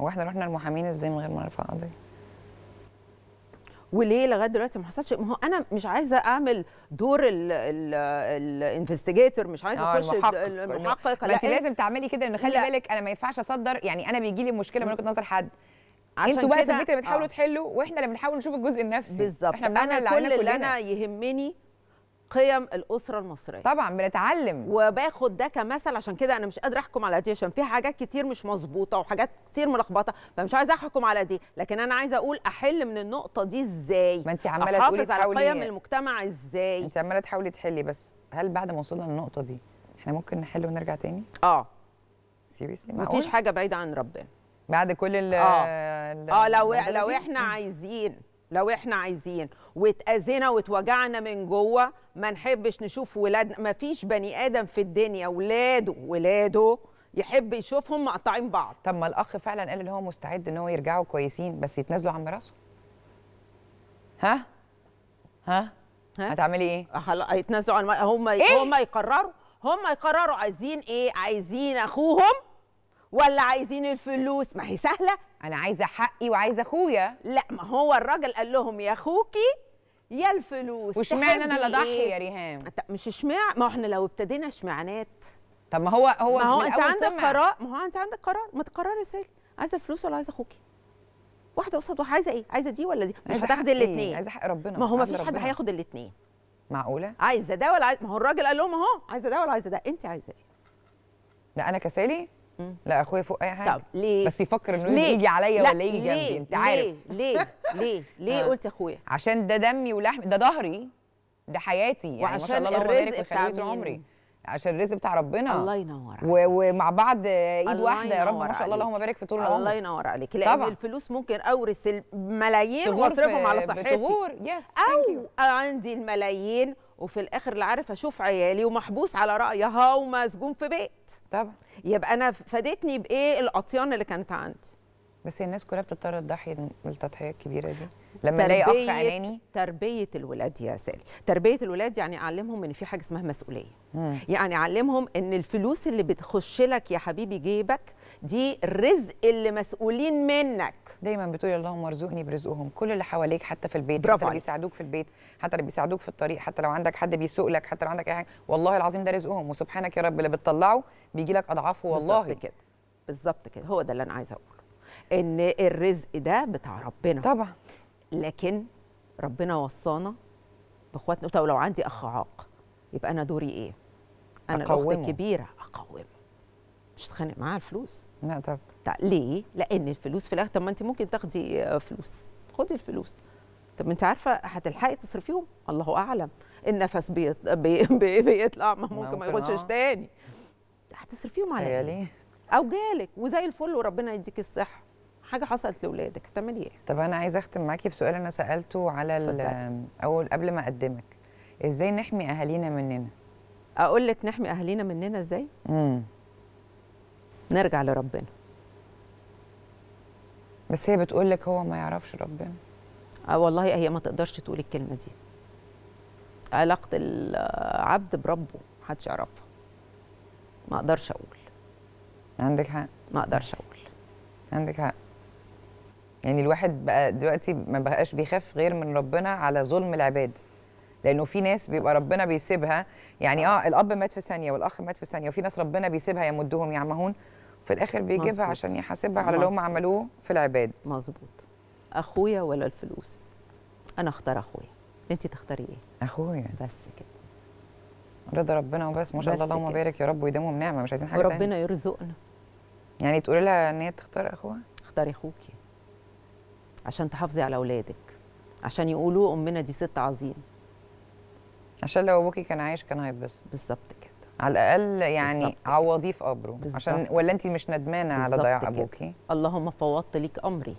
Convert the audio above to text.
هو احنا رحنا المحامين ازاي من غير ما نرفع قضيه وليه لغايه دلوقتي ما حصلش ما هو انا مش عايزه اعمل دور الانفستيجيتور مش عايزه آه، اخش المحقق, انت لازم تعملي كده ان خلي بالك انا ما ينفعش اصدر يعني انا بيجي لي مشكله من وجهه نظر حد انتوا بقى البيت اللي بتحاولوا آه. تحلوا واحنا اللي بنحاول نشوف الجزء النفسي بالظبط احنا بنعمل اللي علينا كل اللي انا يهمني قيم الاسره المصريه طبعا بنتعلم وباخد ده كمثل عشان كده انا مش قادره احكم على دي عشان في حاجات كتير مش مظبوطه وحاجات كتير ملخبطه فمش عايزه احكم على دي لكن انا عايزه اقول احل من النقطه دي ازاي ما انت عماله تقولي على قيم المجتمع ازاي انت عماله تحاولي تحلي بس هل بعد ما وصلنا للنقطه دي احنا ممكن نحل ونرجع تاني اه سيريسلي ما فيش حاجه بعيده عن ربنا بعد كل ال اه, ال آه لو لو احنا عايزين لو احنا عايزين واتأذينا واتوجعنا من جوه ما نحبش نشوف ولادنا ما فيش بني ادم في الدنيا ولاده ولاده يحب يشوفهم مقطعين بعض طب ما الاخ فعلا قال ان هو مستعد ان هو يرجعوا كويسين بس يتنازلوا عن ميراثه ها ها هتعملي ايه آه، هيتنازلوا عن هم إيه؟ هم يقرروا هم يقرروا عايزين ايه عايزين اخوهم ولا عايزين الفلوس ما هي سهله انا عايزه حقي وعايزه اخويا لا ما هو الراجل قال لهم يا اخوكي يا الفلوس واشمعنى انا اللي اضحي إيه؟ يا ريهام مش اشمع ما احنا لو ابتدينا اشمعنات طب ما هو هو ما هو انت عندك قرار ما هو انت عندك قرار ما تقرري سالي عايزه الفلوس ولا عايزه اخوكي واحده قصاد واحده عايزه ايه عايزه دي ولا دي مش هتاخدي الاثنين عايزه حق ربنا ما هو ما فيش حد هياخد الاثنين معقوله عايزه ده ولا عايزه ما هو الراجل قال لهم اهو عايزه ده ولا عايزه ده انت عايزه ايه لا انا كسالي لا اخويا فوق اي حاجه طب ليه بس يفكر انه ليه؟ يجي عليا ولا يجي جنبي انت عارف ليه ليه ليه آه. قلت اخويا عشان ده دمي ولحمي ده ظهري ده حياتي يعني ما شاء الله اللهم بارك وخليت عمري عشان الرزق بتاع ربنا الله ينور عليك ومع بعض ايد واحده يا رب ما شاء الله اللهم بارك في طول العمر الله ينور عليك لان طبعا. الفلوس ممكن اورث الملايين واصرفهم على صحتي يس. او عندي الملايين وفي الاخر لا عارف اشوف عيالي ومحبوس على رايها ومسجون في بيت طبعا يبقى انا فادتني بايه الاطيان اللي كانت عندي بس الناس كلها بتضطر تضحي بالتضحيه الكبيره دي لما الاقي اخ عناني تربيه الولاد يا سالي تربيه الولاد يعني اعلمهم ان في حاجه اسمها مسؤوليه مم. يعني اعلمهم ان الفلوس اللي بتخش لك يا حبيبي جيبك دي الرزق اللي مسؤولين منك دايما بتقول اللهم ارزقني برزقهم كل اللي حواليك حتى في البيت برافو حتى اللي بيساعدوك في البيت حتى اللي بيساعدوك في الطريق حتى لو عندك حد بيسوق لك حتى لو عندك اي حاجه والله العظيم ده رزقهم وسبحانك يا رب اللي بتطلعه بيجي لك اضعافه والله بالظبط كده بالظبط كده هو ده اللي انا عايزه اقوله ان الرزق ده بتاع ربنا طبعا لكن ربنا وصانا باخواتنا طب لو عندي اخ عاق يبقى انا دوري ايه انا أقومه. الاخت الكبيره اقومه مش تتخانق معاها الفلوس لا طب ليه لان الفلوس في الاخر طب ما انت ممكن تاخدي آه، فلوس خدي الفلوس طب انت عارفه هتلحقي تصرفيهم الله اعلم النفس بيطلع بي بي بيطلع ما ممكن ما يخشش آه. تاني هتصرفيهم على ايه او جالك وزي الفل وربنا يديك الصحه حاجه حصلت لاولادك هتعملي ايه طب انا عايزه اختم معاكي بسؤال انا سالته على اول قبل ما اقدمك ازاي نحمي اهالينا مننا اقول لك نحمي اهالينا مننا ازاي امم نرجع لربنا بس هي بتقول لك هو ما يعرفش ربنا آه والله هي ما تقدرش تقول الكلمه دي علاقه العبد بربه محدش يعرفها ما اقدرش اقول عندك حق ما اقدرش اقول عندك حق يعني الواحد بقى دلوقتي ما بقاش بيخاف غير من ربنا على ظلم العباد لانه في ناس بيبقى ربنا بيسيبها يعني اه الاب مات في ثانيه والاخ مات في ثانيه وفي ناس ربنا بيسيبها يمدهم يعمهون في الاخر بيجيبها مزبوط. عشان يحاسبها على اللي هم عملوه في العباد مظبوط اخويا ولا الفلوس انا اختار اخويا انت تختاري ايه اخويا بس كده رضا ربنا وبس ما شاء الله اللهم بارك يا رب ويدامهم نعمه مش عايزين حاجه وربنا يرزقنا يعني تقولي لها ان هي تختار اخوها اختاري اخوكي عشان تحافظي على اولادك عشان يقولوا امنا دي ست عظيمه عشان لو ابوكي كان عايش كان هيتبسط بالظبط كده على الاقل يعني عوضيه في قبره عشان ولا انت مش ندمانه على ضياع ابوكي اللهم فوضت ليك امري